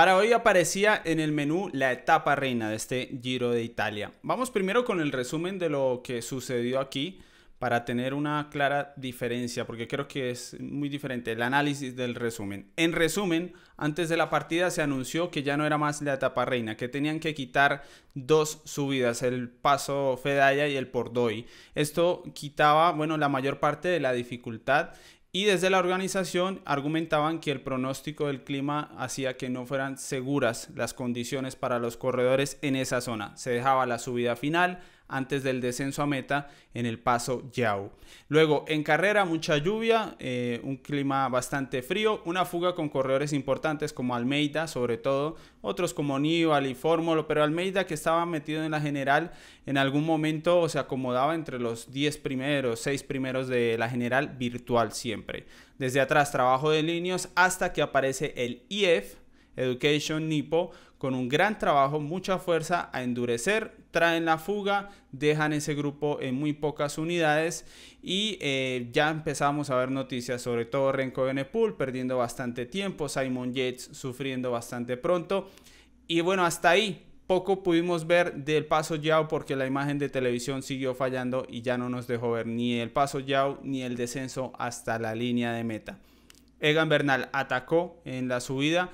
Para hoy aparecía en el menú la etapa reina de este Giro de Italia. Vamos primero con el resumen de lo que sucedió aquí para tener una clara diferencia, porque creo que es muy diferente el análisis del resumen. En resumen, antes de la partida se anunció que ya no era más la etapa reina, que tenían que quitar dos subidas, el paso Fedaya y el Pordoi. Esto quitaba, bueno, la mayor parte de la dificultad y desde la organización argumentaban que el pronóstico del clima hacía que no fueran seguras las condiciones para los corredores en esa zona. Se dejaba la subida final antes del descenso a meta en el paso Yao. Luego, en carrera, mucha lluvia, eh, un clima bastante frío, una fuga con corredores importantes como Almeida, sobre todo, otros como Nibal y Fórmulo, pero Almeida que estaba metido en la general, en algún momento se acomodaba entre los 10 primeros, 6 primeros de la general virtual siempre. Desde atrás, trabajo de líneas hasta que aparece el IF, Education Nipo, con un gran trabajo, mucha fuerza a endurecer, traen la fuga, dejan ese grupo en muy pocas unidades y eh, ya empezamos a ver noticias sobre todo Renko Benepool perdiendo bastante tiempo, Simon Yates sufriendo bastante pronto y bueno, hasta ahí. Poco pudimos ver del paso Yao porque la imagen de televisión siguió fallando y ya no nos dejó ver ni el paso Yao ni el descenso hasta la línea de meta. Egan Bernal atacó en la subida,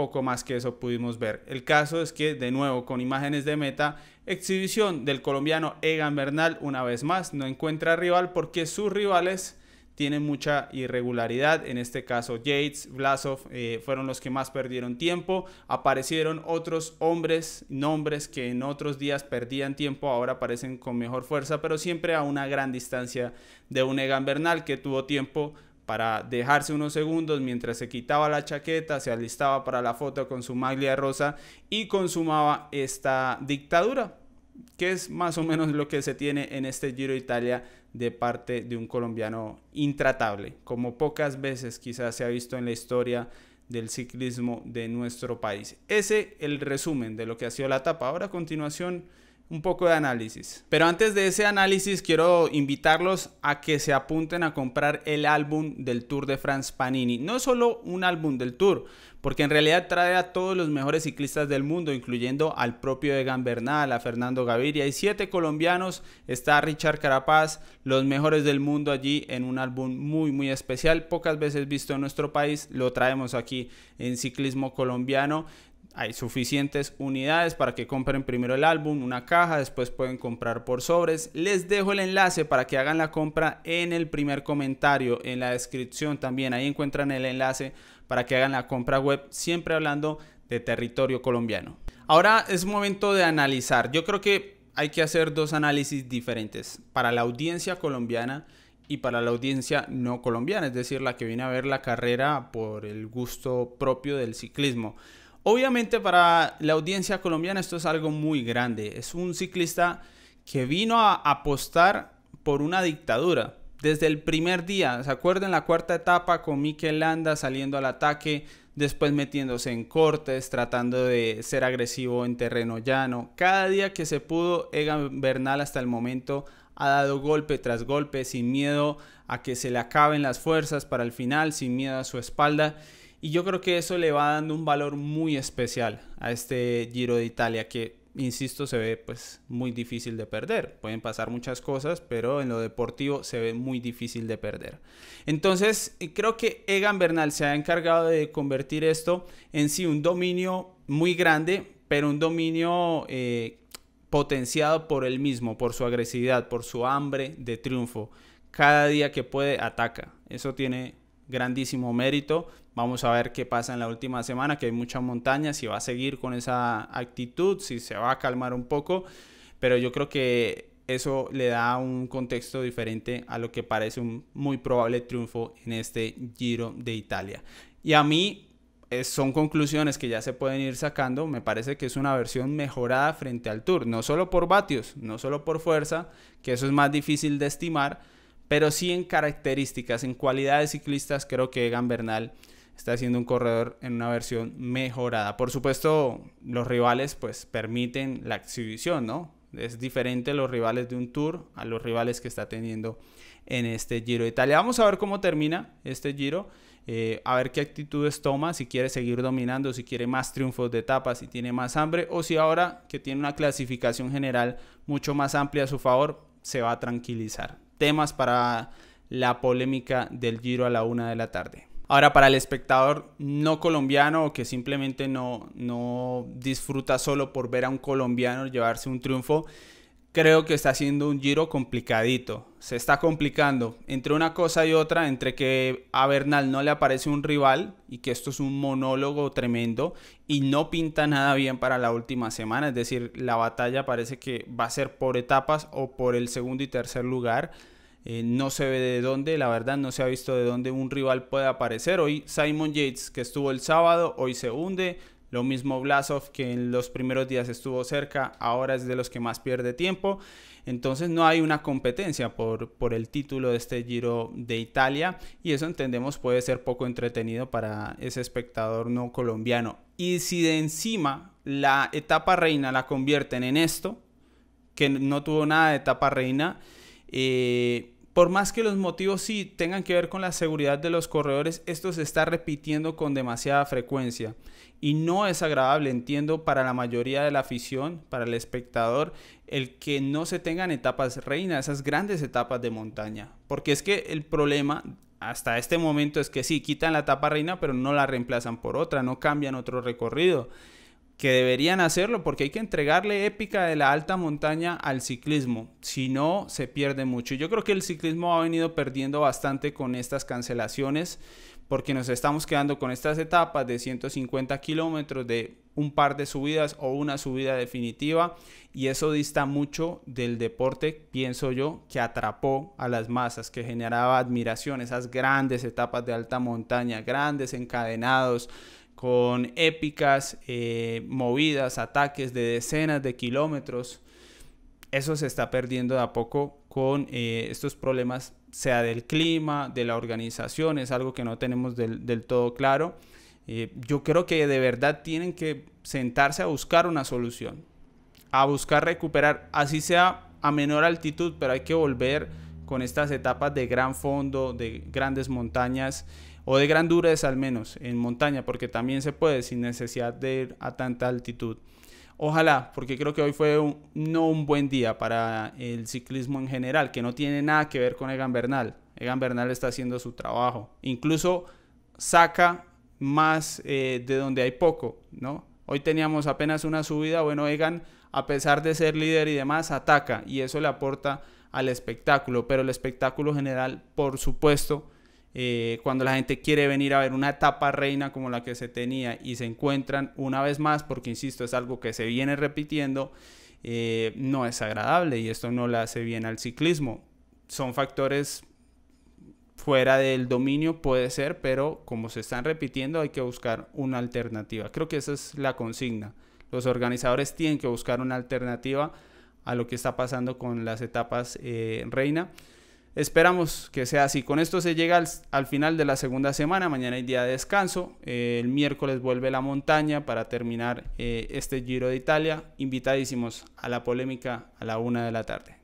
poco más que eso pudimos ver. El caso es que, de nuevo, con imágenes de meta, exhibición del colombiano Egan Bernal una vez más, no encuentra rival porque sus rivales tienen mucha irregularidad, en este caso Yates, Vlasov eh, fueron los que más perdieron tiempo, aparecieron otros hombres, nombres que en otros días perdían tiempo, ahora aparecen con mejor fuerza, pero siempre a una gran distancia de un Egan Bernal que tuvo tiempo para dejarse unos segundos mientras se quitaba la chaqueta, se alistaba para la foto con su maglia rosa y consumaba esta dictadura, que es más o menos lo que se tiene en este Giro Italia de parte de un colombiano intratable, como pocas veces quizás se ha visto en la historia del ciclismo de nuestro país. Ese el resumen de lo que ha sido la etapa. Ahora a continuación un poco de análisis. Pero antes de ese análisis quiero invitarlos a que se apunten a comprar el álbum del Tour de Franz Panini. No solo un álbum del Tour, porque en realidad trae a todos los mejores ciclistas del mundo, incluyendo al propio Egan Bernal, a Fernando Gaviria y siete colombianos. Está Richard Carapaz, los mejores del mundo allí en un álbum muy muy especial, pocas veces visto en nuestro país. Lo traemos aquí en Ciclismo Colombiano hay suficientes unidades para que compren primero el álbum, una caja, después pueden comprar por sobres. Les dejo el enlace para que hagan la compra en el primer comentario, en la descripción también. Ahí encuentran el enlace para que hagan la compra web, siempre hablando de territorio colombiano. Ahora es momento de analizar. Yo creo que hay que hacer dos análisis diferentes para la audiencia colombiana y para la audiencia no colombiana, es decir, la que viene a ver la carrera por el gusto propio del ciclismo. Obviamente para la audiencia colombiana esto es algo muy grande. Es un ciclista que vino a apostar por una dictadura desde el primer día. ¿Se acuerdan la cuarta etapa con Mikel Landa saliendo al ataque, después metiéndose en cortes, tratando de ser agresivo en terreno llano? Cada día que se pudo, Egan Bernal hasta el momento ha dado golpe tras golpe, sin miedo a que se le acaben las fuerzas para el final, sin miedo a su espalda. Y yo creo que eso le va dando un valor muy especial a este Giro de Italia que, insisto, se ve pues muy difícil de perder. Pueden pasar muchas cosas, pero en lo deportivo se ve muy difícil de perder. Entonces, eh, creo que Egan Bernal se ha encargado de convertir esto en sí un dominio muy grande, pero un dominio eh, potenciado por él mismo, por su agresividad, por su hambre de triunfo. Cada día que puede ataca. Eso tiene grandísimo mérito. Vamos a ver qué pasa en la última semana, que hay mucha montaña, si va a seguir con esa actitud, si se va a calmar un poco, pero yo creo que eso le da un contexto diferente a lo que parece un muy probable triunfo en este Giro de Italia. Y a mí eh, son conclusiones que ya se pueden ir sacando, me parece que es una versión mejorada frente al Tour, no solo por vatios, no solo por fuerza, que eso es más difícil de estimar, pero sí en características, en cualidades ciclistas, creo que Egan Bernal está haciendo un corredor en una versión mejorada. Por supuesto, los rivales pues permiten la exhibición, ¿no? Es diferente los rivales de un tour a los rivales que está teniendo en este Giro de Italia. Vamos a ver cómo termina este Giro, eh, a ver qué actitudes toma, si quiere seguir dominando, si quiere más triunfos de etapas, si tiene más hambre o si ahora que tiene una clasificación general mucho más amplia a su favor, se va a tranquilizar temas para la polémica del Giro a la una de la tarde. Ahora, para el espectador no colombiano o que simplemente no, no disfruta solo por ver a un colombiano llevarse un triunfo, creo que está haciendo un giro complicadito. Se está complicando entre una cosa y otra, entre que a Bernal no le aparece un rival y que esto es un monólogo tremendo y no pinta nada bien para la última semana. Es decir, la batalla parece que va a ser por etapas o por el segundo y tercer lugar. Eh, no se ve de dónde, la verdad no se ha visto de dónde un rival puede aparecer. Hoy Simon Yates, que estuvo el sábado, hoy se hunde. Lo mismo Blasov, que en los primeros días estuvo cerca, ahora es de los que más pierde tiempo. Entonces no hay una competencia por, por el título de este Giro de Italia y eso entendemos puede ser poco entretenido para ese espectador no colombiano. Y si de encima la etapa reina la convierten en esto, que no tuvo nada de etapa reina, eh, por más que los motivos sí tengan que ver con la seguridad de los corredores, esto se está repitiendo con demasiada frecuencia y no es agradable, entiendo, para la mayoría de la afición, para el espectador, el que no se tengan etapas reinas, esas grandes etapas de montaña. Porque es que el problema hasta este momento es que sí, quitan la etapa reina, pero no la reemplazan por otra, no cambian otro recorrido que deberían hacerlo porque hay que entregarle épica de la alta montaña al ciclismo, si no se pierde mucho. Yo creo que el ciclismo ha venido perdiendo bastante con estas cancelaciones porque nos estamos quedando con estas etapas de 150 kilómetros de un par de subidas o una subida definitiva y eso dista mucho del deporte, pienso yo, que atrapó a las masas, que generaba admiración, esas grandes etapas de alta montaña, grandes encadenados, con épicas eh, movidas, ataques de decenas de kilómetros. Eso se está perdiendo de a poco con eh, estos problemas, sea del clima, de la organización, es algo que no tenemos del, todo claro. Eh, yo creo que de verdad tienen que sentarse a buscar una solución, a buscar recuperar, así sea a menor altitud, pero hay que volver con estas etapas de gran fondo, de grandes montañas o de gran dureza al menos en montaña, porque también se puede sin necesidad de ir a tanta altitud. Ojalá, porque creo que hoy fue no un buen día para el ciclismo en general, que no tiene nada que ver con Egan Bernal. Egan Bernal está haciendo su trabajo. Incluso saca más eh, de donde hay poco, ¿no? Hoy teníamos apenas una subida, bueno, Egan, a pesar de ser líder y demás, ataca y eso le aporta al espectáculo, pero el espectáculo general, por supuesto, eh, cuando la gente quiere venir a ver una etapa reina como la que se tenía y se encuentran una vez más, porque insisto, es algo que se viene repitiendo, eh, no es agradable y esto no le hace bien al ciclismo. Son factores fuera del dominio, puede ser, pero como se están repitiendo hay que buscar una alternativa. Creo que esa es la consigna. Los organizadores tienen que buscar una alternativa a lo que está pasando con las etapas eh, reina Esperamos que sea así. Con esto se llega al, final de la segunda semana. Mañana hay día de descanso. Eh, el miércoles vuelve la montaña para terminar eh, este Giro de Italia. Invitadísimos a la polémica a la una de la tarde.